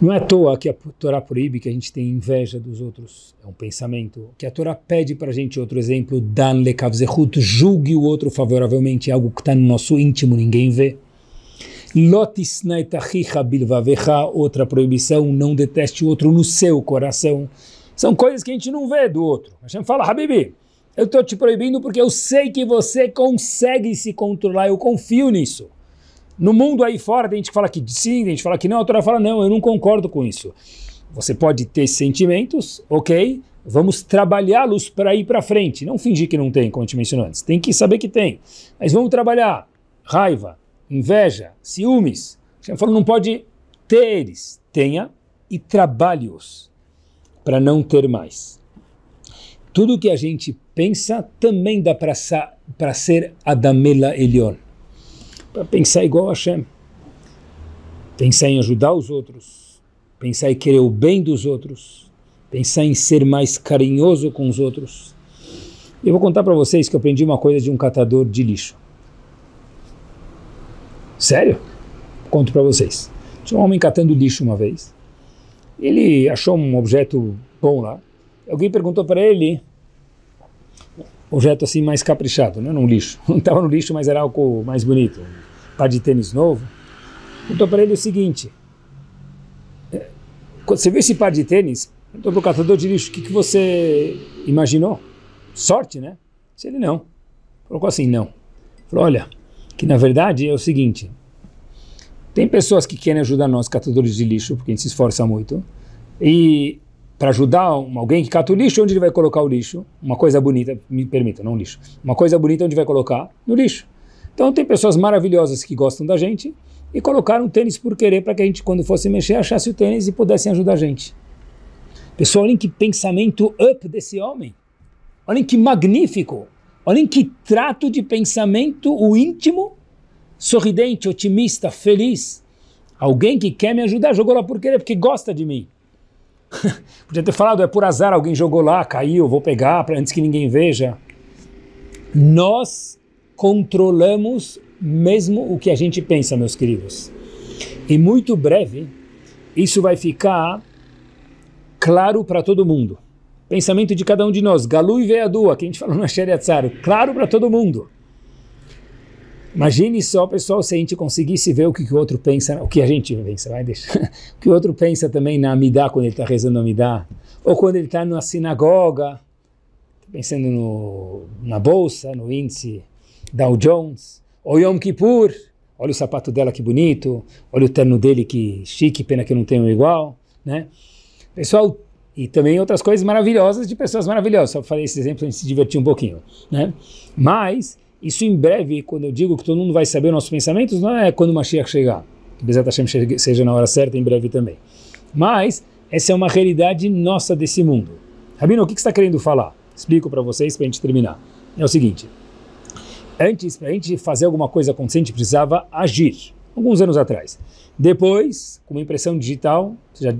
Não é à toa que a Torá proíbe que a gente tenha inveja dos outros. É um pensamento que a Torá pede para a gente. Outro exemplo, Dan lekavzehut, julgue o outro favoravelmente, é algo que está no nosso íntimo, ninguém vê. Lotisnaitachicha outra proibição, não deteste o outro no seu coração. São coisas que a gente não vê do outro. A gente fala, Habibi, eu estou te proibindo porque eu sei que você consegue se controlar, eu confio nisso. No mundo aí fora, tem gente que fala que sim, tem gente que fala que não, a Torá fala não, eu não concordo com isso. Você pode ter sentimentos, ok, vamos trabalhá-los para ir para frente, não fingir que não tem, como eu te mencionou antes. Tem que saber que tem, mas vamos trabalhar. Raiva, inveja, ciúmes. Hashem falou, não pode ter eles, tenha e trabalhe-os para não ter mais. Tudo que a gente pensa também dá para ser Adamela Elion para pensar igual a Hashem, pensar em ajudar os outros, pensar em querer o bem dos outros, pensar em ser mais carinhoso com os outros. Eu vou contar para vocês que eu aprendi uma coisa de um catador de lixo. Sério? Conto para vocês. Tinha um homem catando lixo uma vez. Ele achou um objeto bom lá. Alguém perguntou para ele objeto assim mais caprichado, né? [laughs] não era um lixo. Não estava no lixo, mas era algo mais bonito. Um par de tênis novo. Perguntou para ele o seguinte: é, Você viu esse par de tênis? Perguntou para o catador de lixo: O que, que você imaginou? Sorte, né? Se ele não. Colocou assim: Não. Falou: Olha, que na verdade é o seguinte. Tem pessoas que querem ajudar nós, catadores de lixo, porque a gente se esforça muito. E para ajudar alguém que cata o lixo, onde ele vai colocar o lixo? Uma coisa bonita, me permita, não lixo. Uma coisa bonita onde vai colocar? No lixo. Então tem pessoas maravilhosas que gostam da gente e colocaram tênis por querer para que a gente, quando fosse mexer, achasse o tênis e pudessem ajudar a gente. Pessoal, olhem que pensamento up desse homem. Olhem que magnífico. Olhem que trato de pensamento, o íntimo, sorridente, otimista, feliz. Alguém que quer me ajudar jogou lá por querer, porque gosta de mim. [laughs] Podia ter falado, é por azar, alguém jogou lá, caiu, vou pegar pra, antes que ninguém veja. Nós controlamos mesmo o que a gente pensa, meus queridos. e muito breve, isso vai ficar claro para todo mundo. Pensamento de cada um de nós, Galu e Veadua, que a gente falou na Sheriatzar, claro para todo mundo. Imagine só, pessoal, se a gente conseguisse ver o que, que o outro pensa, o que a gente pensa, vai deixar. [laughs] O que o outro pensa também na Amidá, quando ele está rezando a Amidá, ou quando ele está na sinagoga, tá pensando no, na bolsa, no índice Dow Jones, ou Yom Kippur, olha o sapato dela que bonito, olha o terno dele que chique, pena que eu não tenho igual, né? Pessoal, e também outras coisas maravilhosas de pessoas maravilhosas, só falei esse exemplo para a gente se divertir um pouquinho, né? Mas isso em breve, quando eu digo que todo mundo vai saber nossos pensamentos, não é quando o Mashiach chegar. Que Bezat Hashem seja na hora certa, em breve também. Mas essa é uma realidade nossa desse mundo. Rabino, o que você está querendo falar? Explico para vocês para a gente terminar. É o seguinte: antes, para a gente fazer alguma coisa acontecer, a gente precisava agir, alguns anos atrás. Depois, com uma impressão digital, você já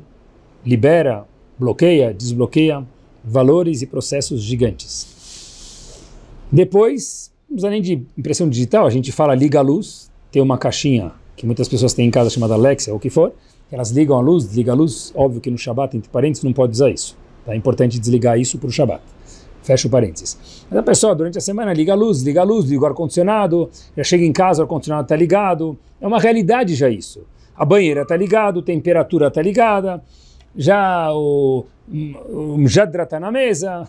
libera, bloqueia, desbloqueia valores e processos gigantes. Depois, não precisa nem de impressão digital, a gente fala liga a luz, tem uma caixinha que muitas pessoas têm em casa chamada Alexa ou o que for, elas ligam a luz, desligam a luz, óbvio que no Shabat, entre parênteses, não pode usar isso. Tá? É importante desligar isso para o Shabat. Fecha o parênteses. Mas a pessoa, durante a semana, liga a luz, liga a luz, liga o ar-condicionado, já chega em casa, o ar-condicionado está ligado. É uma realidade já isso. A banheira está ligada, a temperatura está ligada, já o, o jadra está na mesa,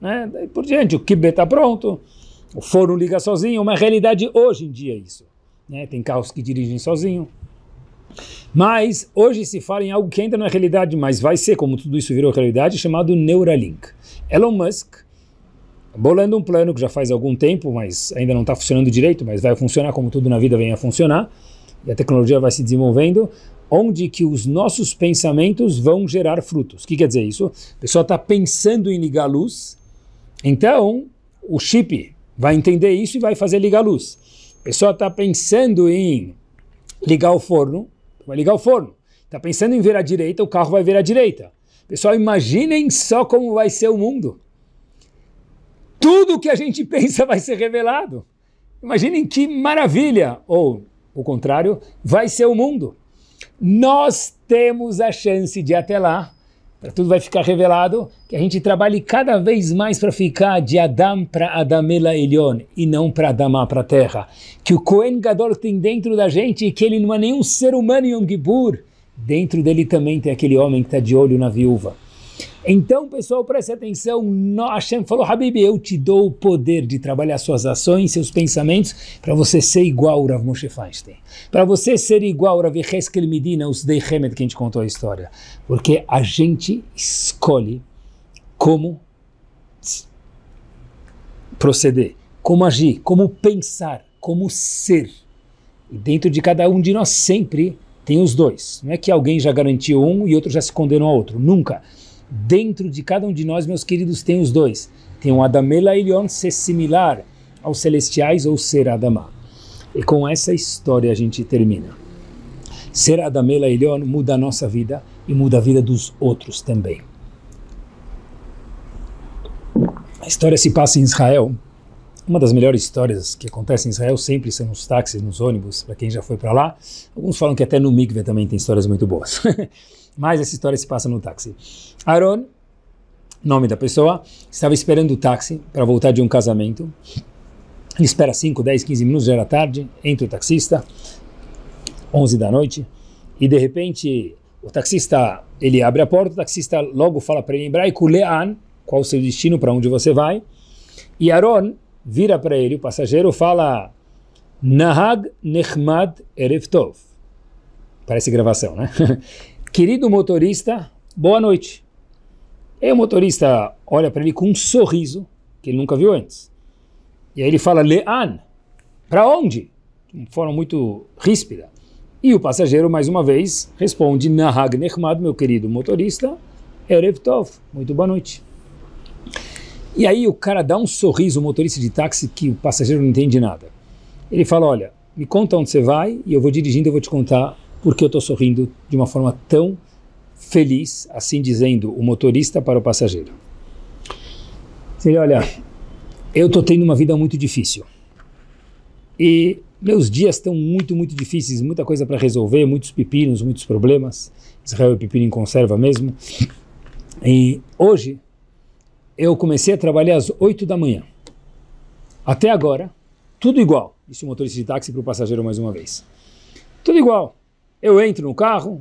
né? Daí por diante, o kibbe está pronto. O foro liga sozinho, uma realidade hoje em dia é isso. Né? Tem carros que dirigem sozinho. Mas hoje se fala em algo que ainda não é realidade, mas vai ser, como tudo isso virou realidade, chamado Neuralink. Elon Musk, bolando um plano que já faz algum tempo, mas ainda não está funcionando direito, mas vai funcionar como tudo na vida vem a funcionar, e a tecnologia vai se desenvolvendo, onde que os nossos pensamentos vão gerar frutos. O que quer dizer isso? A pessoa está pensando em ligar a luz, então o chip vai entender isso e vai fazer ligar a luz. A pessoa está pensando em ligar o forno, vai ligar o forno. Está pensando em ver à direita, o carro vai ver à direita. Pessoal, imaginem só como vai ser o mundo. Tudo que a gente [laughs] pensa vai ser revelado. Imaginem que maravilha! Ou, o contrário, vai ser o mundo. Nós temos a chance de até lá para tudo vai ficar revelado, que a gente trabalhe cada vez mais para ficar de Adam para Adamela Elion e não para Adamá, para a terra. Que o Kohen Gadol tem dentro da gente que ele não é nenhum ser humano em Yom Kippur, dentro dele também tem aquele homem que está de olho na viúva. Então, pessoal, preste atenção. Hashem falou, Habib, eu te dou o poder de trabalhar suas ações, seus pensamentos, para você ser igual ao Rav Moshe Feinstein. Para você ser igual ao Rav Heskel Medina, os Dei que a gente contou a história. Porque a gente escolhe como proceder, como agir, como pensar, como ser. E dentro de cada um de nós sempre tem os dois. Não é que alguém já garantiu um e outro já se condenou ao outro. Nunca. Dentro de cada um de nós, meus queridos, tem os dois. Tem um Adamela Leon ser similar aos celestiais ou ser Adamá. E com essa história a gente termina. Ser Adamela Leon muda a nossa vida e muda a vida dos outros também. A história se passa em Israel. Uma das melhores histórias que acontece em Israel sempre são nos táxis, nos ônibus, para quem já foi para lá. Alguns falam que até no Mikve também tem histórias muito boas. [laughs] Mas essa história se passa no táxi. Aaron, nome da pessoa, estava esperando o táxi para voltar de um casamento. Ele espera 5, 10, 15 minutos, já era tarde, entra o taxista, 11 da noite, e de repente o taxista, ele abre a porta, o taxista logo fala para ele em hebraico, Le'an, qual o seu destino, para onde você vai, e Aaron vira para ele, o passageiro, fala Nahag Nechmad Erev Parece gravação, né? [laughs] Querido motorista, boa noite. E o motorista olha para ele com um sorriso que ele nunca viu antes. E aí ele fala, Lean, para onde? De uma forma muito ríspida. E o passageiro, mais uma vez, responde, Nahag Nehmad, meu querido motorista, Erev Tov, muito boa noite. E aí o cara dá um sorriso, o motorista de táxi, que o passageiro não entende nada. Ele fala, olha, me conta onde você vai e eu vou dirigindo, eu vou te contar porque eu estou sorrindo de uma forma tão feliz, assim dizendo o motorista para o passageiro. Ele olha, eu estou tendo uma vida muito difícil. E meus dias estão muito, muito difíceis, muita coisa para resolver, muitos pepinos, muitos problemas. Israel é pepino em conserva mesmo. E hoje eu comecei a trabalhar às 8 da manhã. Até agora, tudo igual. Isso o motorista de táxi para o passageiro mais uma vez. Tudo igual. Eu entro no carro,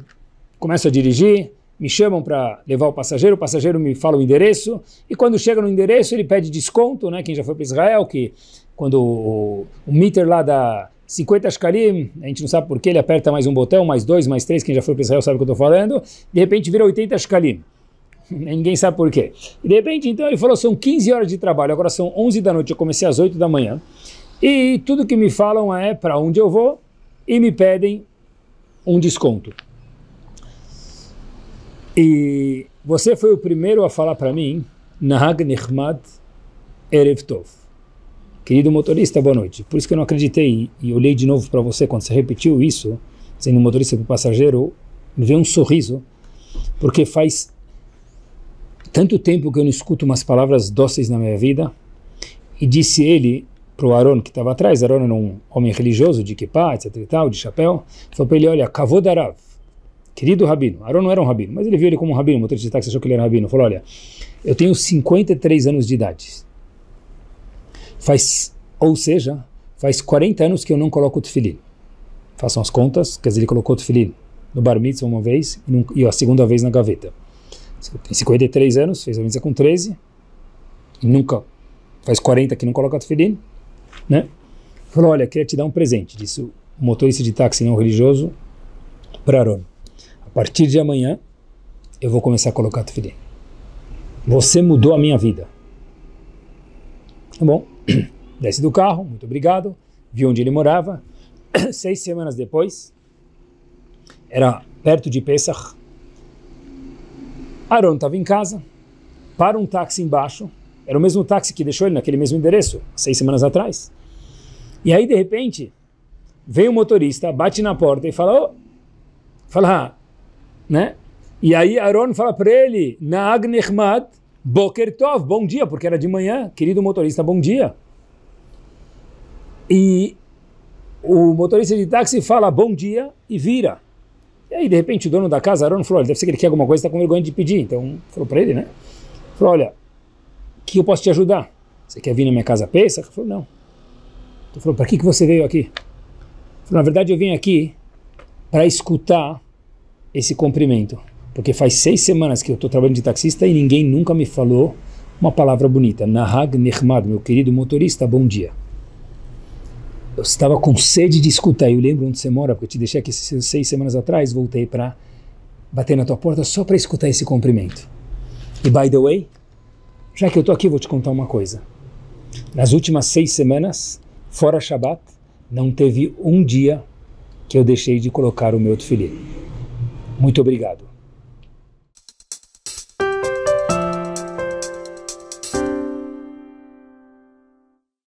começo a dirigir, me chamam para levar o passageiro, o passageiro me fala o endereço, e quando chega no endereço ele pede desconto, né, quem já foi para Israel, que quando o, o meter lá dá 50 shkalim, a gente não sabe por que ele aperta mais um botão, mais dois, mais três, quem já foi para Israel sabe o que eu estou falando, de repente vira 80 shkalim. [laughs] Ninguém sabe por quê. E de repente, então, ele falou, são 15 horas de trabalho, agora são 11 da noite, eu comecei às 8 da manhã, e tudo que me falam é para onde eu vou, e me pedem um desconto. E você foi o primeiro a falar para mim, Nahag Nehmad Erevtov. Querido motorista, boa noite. Por isso que eu não acreditei e olhei de novo para você quando você repetiu isso, sendo motorista para o passageiro, me veio um sorriso, porque faz tanto tempo que eu não escuto umas palavras dóceis na minha vida, e disse ele para o Aaron que estava atrás, Aaron era um homem religioso, de kippah, etc e tal, de chapéu, falou para ele, olha, Kavodarav, querido rabino, Aaron não era um rabino, mas ele viu ele como um rabino, o motorista de táxi achou que ele era um rabino, falou, olha, eu tenho 53 anos de idade, faz, ou seja, faz 40 anos que eu não coloco o tefilim. Façam as contas, quer dizer, ele colocou o tefilim no bar mitzvah uma vez e, num, e a segunda vez na gaveta. Tem 53 anos, fez a mitzvah com 13, e nunca, faz 40 que não coloca o tefilim, né? Falou, olha, queria te dar um presente, disse o motorista de táxi não religioso para Aron. A partir de amanhã, eu vou começar a colocar tefilim. Você mudou a minha vida. Tá bom. [clears throat] Desce do carro, muito obrigado. Vi onde ele morava. [clears throat] Seis semanas depois, era perto de Pesach, Aaron estava em casa, para um táxi embaixo, era o mesmo táxi que deixou ele naquele mesmo endereço, seis semanas atrás. E aí, de repente, vem o motorista, bate na porta e fala, oh, fala, ah", né? E aí Aaron fala para ele, Naag Nehmad Boker Tov, bom dia, porque era de manhã, querido motorista, bom dia. E o motorista de táxi fala bom dia e vira. E aí, de repente, o dono da casa, Aaron, falou, olha, deve ser que ele quer alguma coisa, está com vergonha de pedir. Então, falou para ele, né? Falou, olha, que eu posso te ajudar? Você quer vir na minha casa, pensa? Ele falou, não. Ele falou, para que, que você veio aqui? na verdade eu vim aqui para escutar esse cumprimento. Porque faz seis semanas que eu estou trabalhando de taxista e ninguém nunca me falou uma palavra bonita. Nahag Nehmad, meu querido motorista, bom dia. Eu estava com sede de escutar. Eu lembro onde você mora, porque eu te deixei aqui seis semanas atrás. Voltei para bater na tua porta só para escutar esse cumprimento. E, by the way, já que eu estou aqui, vou te contar uma coisa. Nas últimas seis semanas, fora Shabat, não teve um dia que eu deixei de colocar o meu tefilin. Muito obrigado.